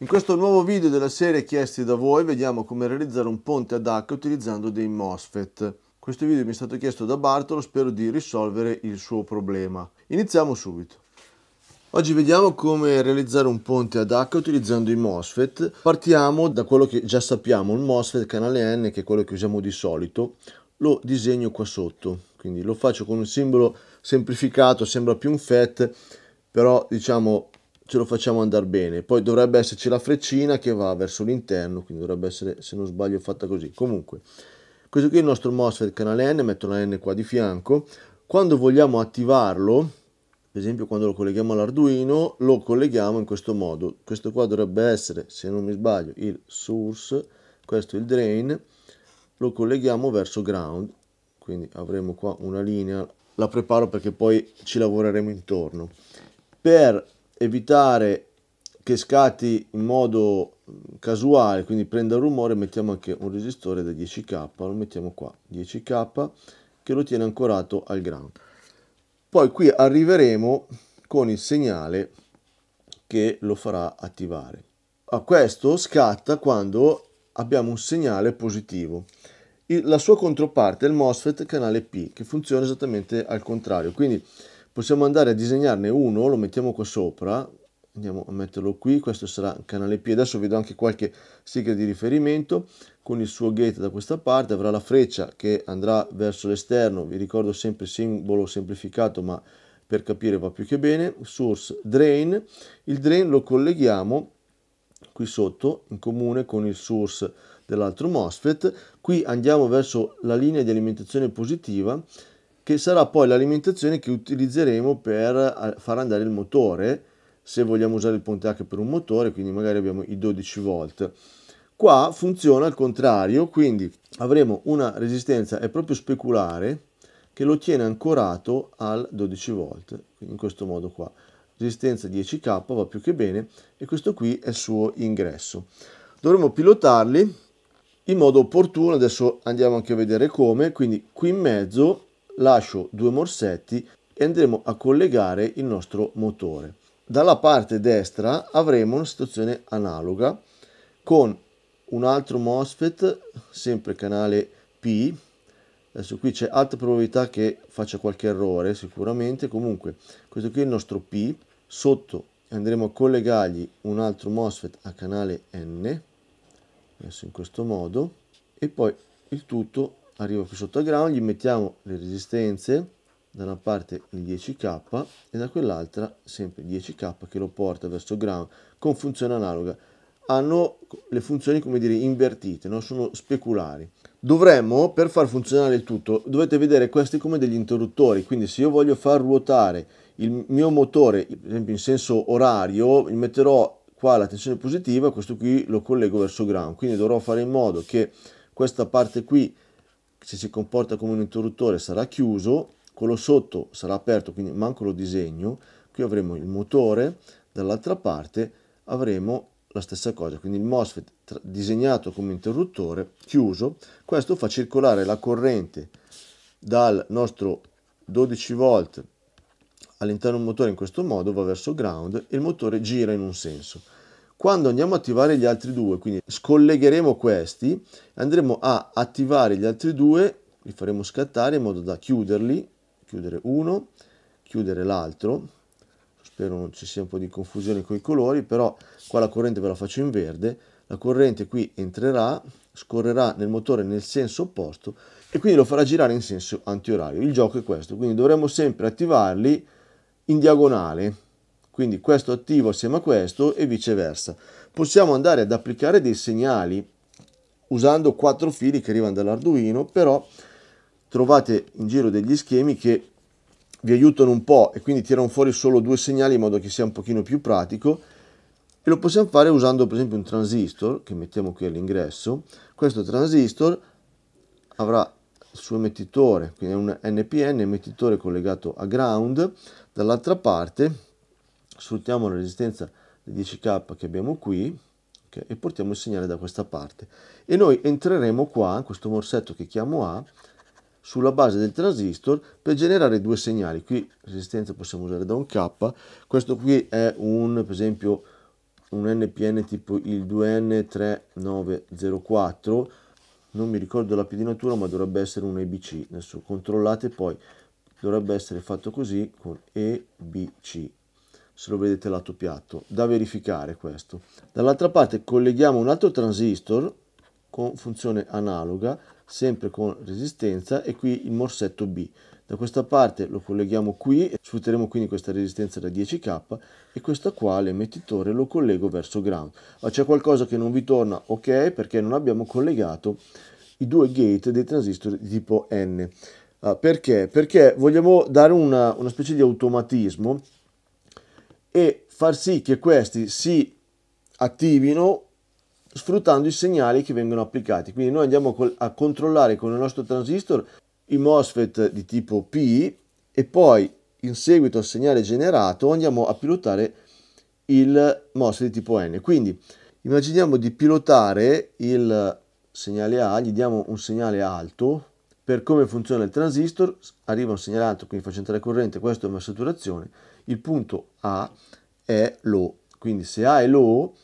In questo nuovo video della serie chiesti da voi vediamo come realizzare un ponte ad H utilizzando dei MOSFET. Questo video mi è stato chiesto da Bartolo, spero di risolvere il suo problema. Iniziamo subito. Oggi vediamo come realizzare un ponte ad H utilizzando i MOSFET. Partiamo da quello che già sappiamo, il MOSFET canale N che è quello che usiamo di solito. Lo disegno qua sotto, quindi lo faccio con un simbolo semplificato, sembra più un FET, però diciamo ce lo facciamo andare bene. Poi dovrebbe esserci la freccina che va verso l'interno, quindi dovrebbe essere, se non sbaglio, fatta così. Comunque, questo qui è il nostro MOSFET canale N, metto la N qua di fianco. Quando vogliamo attivarlo, per esempio quando lo colleghiamo all'Arduino, lo colleghiamo in questo modo. Questo qua dovrebbe essere, se non mi sbaglio, il source, questo il drain, lo colleghiamo verso ground. Quindi avremo qua una linea, la preparo perché poi ci lavoreremo intorno. Per evitare che scatti in modo casuale, quindi prenda un rumore, mettiamo anche un resistore da 10k, lo mettiamo qua, 10k, che lo tiene ancorato al ground. Poi qui arriveremo con il segnale che lo farà attivare. A questo scatta quando abbiamo un segnale positivo. Il, la sua controparte è il MOSFET canale P, che funziona esattamente al contrario. Quindi possiamo andare a disegnarne uno, lo mettiamo qua sopra, andiamo a metterlo qui, questo sarà canale P, adesso vedo anche qualche sigla di riferimento, con il suo gate da questa parte, avrà la freccia che andrà verso l'esterno, vi ricordo sempre simbolo semplificato ma per capire va più che bene, source drain, il drain lo colleghiamo qui sotto in comune con il source dell'altro MOSFET, qui andiamo verso la linea di alimentazione positiva, che sarà poi l'alimentazione che utilizzeremo per eh, far andare il motore, se vogliamo usare il ponte H per un motore, quindi magari abbiamo i 12 volt. Qua funziona al contrario, quindi avremo una resistenza, è proprio speculare, che lo tiene ancorato al 12 volt, in questo modo qua. Resistenza 10k va più che bene e questo qui è il suo ingresso. Dovremo pilotarli in modo opportuno, adesso andiamo anche a vedere come, quindi qui in mezzo lascio due morsetti e andremo a collegare il nostro motore. Dalla parte destra avremo una situazione analoga con un altro MOSFET, sempre canale P, adesso qui c'è alta probabilità che faccia qualche errore sicuramente, comunque questo qui è il nostro P, sotto andremo a collegargli un altro MOSFET a canale N, adesso in questo modo, e poi il tutto arrivo qui sotto al ground, gli mettiamo le resistenze, da una parte il 10k e da quell'altra sempre il 10k che lo porta verso ground con funzione analoga. Hanno le funzioni come dire invertite, no? sono speculari. Dovremmo, per far funzionare il tutto, dovete vedere questi come degli interruttori, quindi se io voglio far ruotare il mio motore, per esempio in senso orario, metterò qua la tensione positiva, questo qui lo collego verso ground, quindi dovrò fare in modo che questa parte qui se si comporta come un interruttore sarà chiuso, quello sotto sarà aperto, quindi manco lo disegno, qui avremo il motore, dall'altra parte avremo la stessa cosa, quindi il MOSFET disegnato come interruttore chiuso, questo fa circolare la corrente dal nostro 12 V all'interno del motore in questo modo, va verso ground e il motore gira in un senso. Quando andiamo a attivare gli altri due, quindi scollegheremo questi, andremo a attivare gli altri due, li faremo scattare in modo da chiuderli, chiudere uno, chiudere l'altro, spero non ci sia un po' di confusione con i colori, però qua la corrente ve la faccio in verde, la corrente qui entrerà, scorrerà nel motore nel senso opposto e quindi lo farà girare in senso antiorario. Il gioco è questo, quindi dovremo sempre attivarli in diagonale, quindi questo attivo assieme a questo e viceversa. Possiamo andare ad applicare dei segnali usando quattro fili che arrivano dall'Arduino, però trovate in giro degli schemi che vi aiutano un po' e quindi tirano fuori solo due segnali in modo che sia un pochino più pratico e lo possiamo fare usando per esempio un transistor che mettiamo qui all'ingresso. Questo transistor avrà il suo emettitore, quindi è un NPN, emettitore collegato a ground, dall'altra parte sfruttiamo la resistenza di 10k che abbiamo qui okay, e portiamo il segnale da questa parte e noi entreremo qua in questo morsetto che chiamo A sulla base del transistor per generare due segnali qui resistenza possiamo usare da un k questo qui è un per esempio un NPN tipo il 2N3904 non mi ricordo la pedinatura ma dovrebbe essere un EBC adesso controllate poi dovrebbe essere fatto così con EBC se lo vedete lato piatto, da verificare questo. Dall'altra parte colleghiamo un altro transistor con funzione analoga, sempre con resistenza e qui il morsetto B. Da questa parte lo colleghiamo qui, sfrutteremo quindi questa resistenza da 10k e questo qua l'emettitore lo collego verso ground. Ma c'è qualcosa che non vi torna, ok, perché non abbiamo collegato i due gate dei transistor di tipo N. Ah, perché? Perché vogliamo dare una, una specie di automatismo e far sì che questi si attivino sfruttando i segnali che vengono applicati. Quindi noi andiamo a controllare con il nostro transistor i MOSFET di tipo P e poi in seguito al segnale generato andiamo a pilotare il MOSFET di tipo N. Quindi immaginiamo di pilotare il segnale A, gli diamo un segnale alto, per come funziona il transistor arriva un segnale alto, quindi fa entrare corrente, questo è una saturazione, il punto A è low. Quindi se A è low,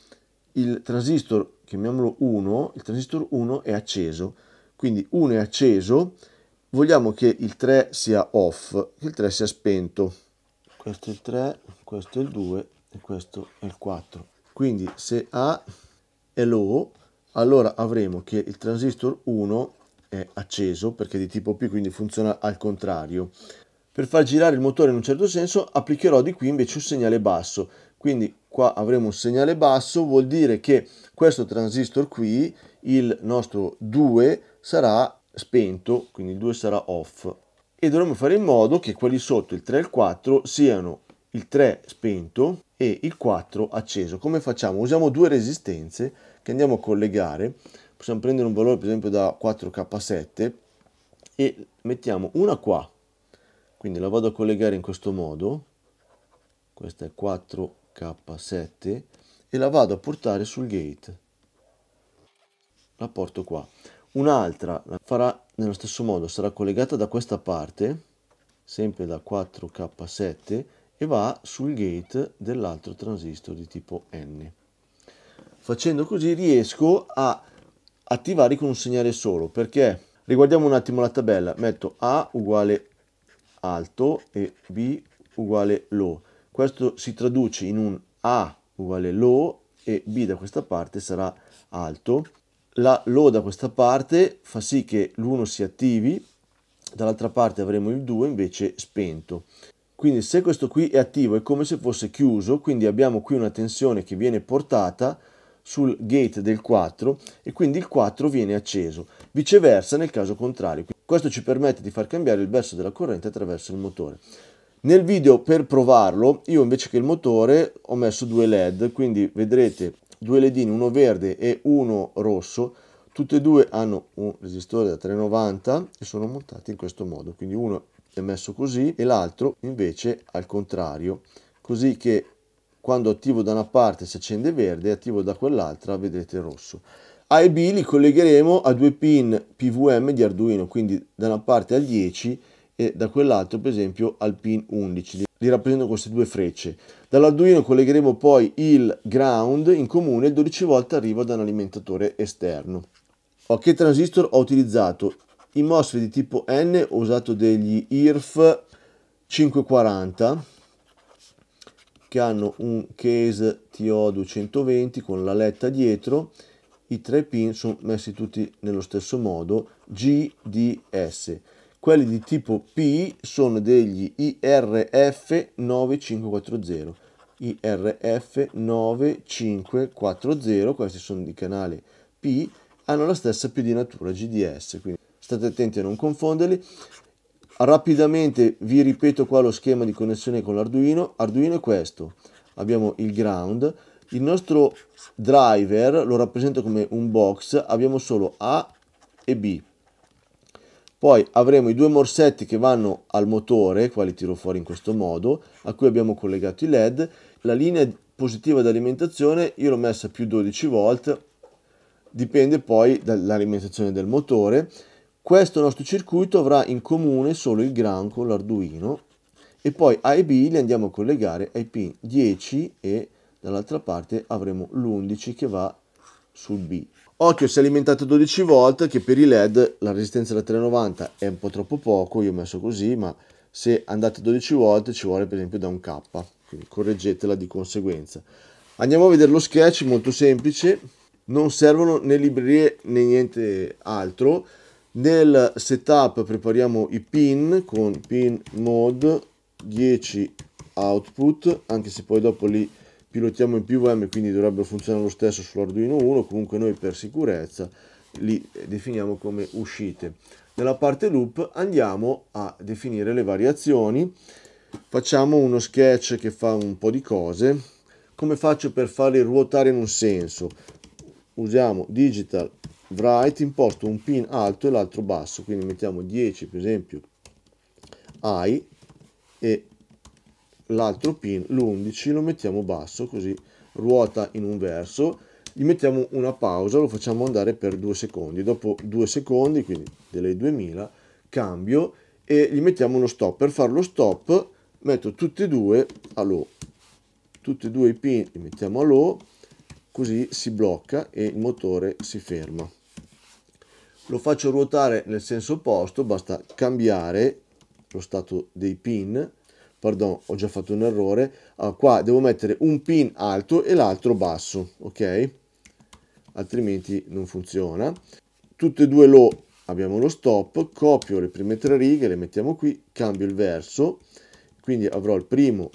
il transistor, chiamiamolo 1, il transistor 1 è acceso. Quindi 1 è acceso, vogliamo che il 3 sia off, che il 3 sia spento. Questo è il 3, questo è il 2 e questo è il 4. Quindi se A è low, allora avremo che il transistor 1 è acceso perché è di tipo P, quindi funziona al contrario. Per far girare il motore in un certo senso applicherò di qui invece un segnale basso, quindi qua avremo un segnale basso, vuol dire che questo transistor qui, il nostro 2, sarà spento, quindi il 2 sarà off. E dovremo fare in modo che quelli sotto, il 3 e il 4, siano il 3 spento e il 4 acceso. Come facciamo? Usiamo due resistenze che andiamo a collegare. Possiamo prendere un valore per esempio da 4K7 e mettiamo una qua quindi la vado a collegare in questo modo questa è 4k7 e la vado a portare sul gate la porto qua un'altra la farà nello stesso modo sarà collegata da questa parte sempre da 4k7 e va sul gate dell'altro transistor di tipo N facendo così riesco a attivare con un segnale solo perché riguardiamo un attimo la tabella metto A uguale alto e B uguale low. Questo si traduce in un A uguale low e B da questa parte sarà alto. La low da questa parte fa sì che l'1 si attivi, dall'altra parte avremo il 2 invece spento. Quindi se questo qui è attivo è come se fosse chiuso, quindi abbiamo qui una tensione che viene portata sul gate del 4 e quindi il 4 viene acceso. Viceversa nel caso contrario. Questo ci permette di far cambiare il verso della corrente attraverso il motore. Nel video per provarlo, io invece che il motore ho messo due LED, quindi vedrete due ledini, uno verde e uno rosso, tutti e due hanno un resistore da 390 e sono montati in questo modo, quindi uno è messo così e l'altro invece al contrario, così che quando attivo da una parte si accende verde e attivo da quell'altra vedrete rosso. A e B li collegheremo a due pin PVM di Arduino, quindi da una parte al 10 e da quell'altro per esempio al pin 11. Li rappresento queste due frecce. Dall'Arduino collegheremo poi il ground in comune, il 12 volt arriva da un alimentatore esterno. Oh, che transistor ho utilizzato? I MOSFET di tipo N ho usato degli IRF 540 che hanno un case TO220 con la letta dietro i tre pin sono messi tutti nello stesso modo, G, D, S. Quelli di tipo P sono degli IRF9540. IRF9540, questi sono di canale P, hanno la stessa pedinatura GDS, quindi state attenti a non confonderli. Rapidamente vi ripeto qua lo schema di connessione con l'Arduino. Arduino è questo, abbiamo il ground, il nostro driver lo rappresento come un box, abbiamo solo A e B. Poi avremo i due morsetti che vanno al motore, quali tiro fuori in questo modo, a cui abbiamo collegato i LED. La linea positiva d'alimentazione io l'ho messa più 12 volt, dipende poi dall'alimentazione del motore. Questo nostro circuito avrà in comune solo il gran con l'Arduino e poi A e B li andiamo a collegare ai pin 10 e dall'altra parte avremo l'11 che va sul B. Occhio si è alimentato 12 volt che per i LED la resistenza da 390 è un po' troppo poco, io ho messo così, ma se andate 12 volt ci vuole per esempio da un K, quindi correggetela di conseguenza. Andiamo a vedere lo sketch, molto semplice, non servono né librerie né niente altro. Nel setup prepariamo i pin con pin mode 10 output, anche se poi dopo li pilotiamo in PVM quindi dovrebbe funzionare lo stesso sull'Arduino 1 comunque noi per sicurezza li eh, definiamo come uscite nella parte loop andiamo a definire le variazioni facciamo uno sketch che fa un po' di cose come faccio per farli ruotare in un senso usiamo digital write imposto un pin alto e l'altro basso quindi mettiamo 10 per esempio i e l'altro pin, l'11, lo mettiamo basso così ruota in un verso, gli mettiamo una pausa, lo facciamo andare per due secondi, dopo due secondi, quindi delle 2000, cambio e gli mettiamo uno stop, per farlo stop metto tutti e due a low, tutti e due i pin li mettiamo a low, così si blocca e il motore si ferma. Lo faccio ruotare nel senso opposto, basta cambiare lo stato dei pin, pardon, ho già fatto un errore, allora, ah, qua devo mettere un pin alto e l'altro basso, ok? Altrimenti non funziona. Tutte e due lo abbiamo lo stop, copio le prime tre righe, le mettiamo qui, cambio il verso, quindi avrò il primo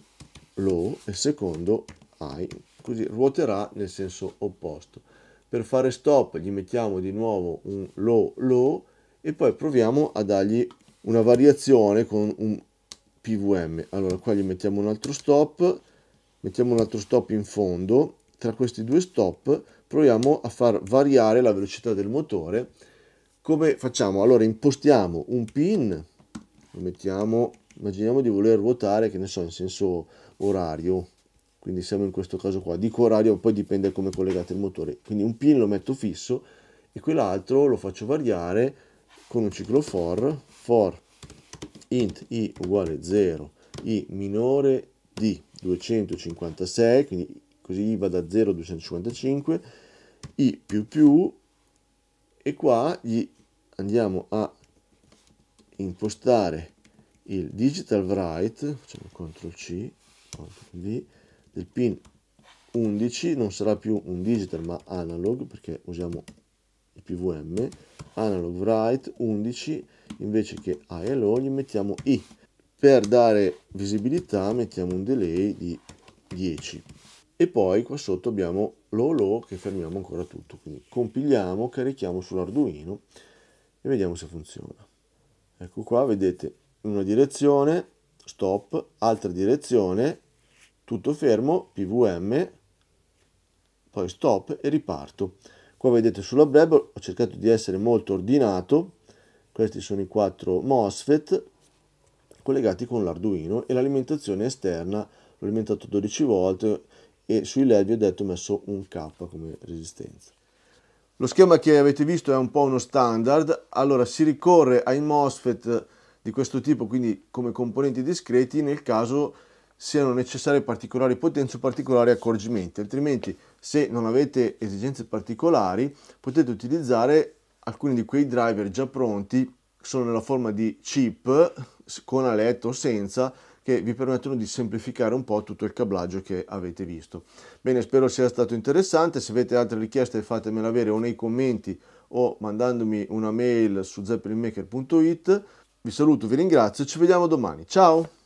low e il secondo high, così ruoterà nel senso opposto. Per fare stop gli mettiamo di nuovo un low low e poi proviamo a dargli una variazione con un PVM. Allora qua gli mettiamo un altro stop, mettiamo un altro stop in fondo, tra questi due stop proviamo a far variare la velocità del motore. Come facciamo? Allora impostiamo un pin, lo mettiamo, immaginiamo di voler ruotare, che ne so, in senso orario, quindi siamo in questo caso qua, dico orario, poi dipende come collegate il motore, quindi un pin lo metto fisso e quell'altro lo faccio variare con un ciclo for, for int i uguale 0, i minore di 256, quindi così i va da 0 a 255, i più più, e qua gli andiamo a impostare il digital write, facciamo CTRL C, CTRL D, del pin 11, non sarà più un digital ma analog perché usiamo il PVM, analog write 11 invece che I alone gli mettiamo I. Per dare visibilità mettiamo un delay di 10. E poi qua sotto abbiamo low low che fermiamo ancora tutto. Quindi compiliamo, carichiamo sull'Arduino e vediamo se funziona. Ecco qua, vedete, una direzione, stop, altra direzione, tutto fermo, PVM, poi stop e riparto. Qua vedete sulla breve ho cercato di essere molto ordinato questi sono i quattro MOSFET collegati con l'Arduino e l'alimentazione esterna l'ho alimentato 12 volte e sui LED vi ho detto ho messo un K come resistenza. Lo schema che avete visto è un po' uno standard, allora si ricorre ai MOSFET di questo tipo, quindi come componenti discreti, nel caso siano necessarie particolari potenze o particolari accorgimenti, altrimenti se non avete esigenze particolari potete utilizzare alcuni di quei driver già pronti sono nella forma di chip con aletto o senza che vi permettono di semplificare un po' tutto il cablaggio che avete visto. Bene, spero sia stato interessante, se avete altre richieste fatemela avere o nei commenti o mandandomi una mail su zeppelinmaker.it. Vi saluto, vi ringrazio, e ci vediamo domani, ciao!